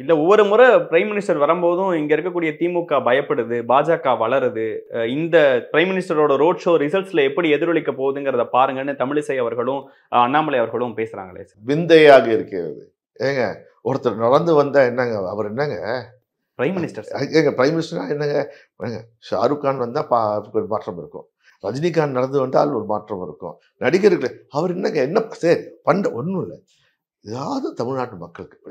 இல்லை ஒவ்வொரு முறை பிரைம் மினிஸ்டர் வரும்போதும் இங்கே இருக்கக்கூடிய திமுக பயப்படுது பாஜக வளருது இந்த பிரைம் மினிஸ்டரோட ரோட் ஷோ ரிசல்ட்ஸில் எப்படி எதிரொலிக்க போகுதுங்கிறத பாருங்கன்னு தமிழிசை அவர்களும் அண்ணாமலை அவர்களும் பேசுகிறாங்களே விந்தையாக இருக்கிறது ஏங்க ஒருத்தர் நடந்து வந்தால் என்னங்க அவர் என்னங்க பிரைம் மினிஸ்டர் ஏங்க பிரைம் மினிஸ்டர்னா என்னங்க ஷாருக் கான் வந்தால் பா மாற்றம் இருக்கும் ரஜினிகாந்த் நடந்து வந்தால் ஒரு மாற்றம் இருக்கும் நடிகர்களே அவர் என்னங்க என்ன சரி பண்ண ஒன்றும் இல்லை ஏதாவது தமிழ்நாட்டு மக்களுக்கு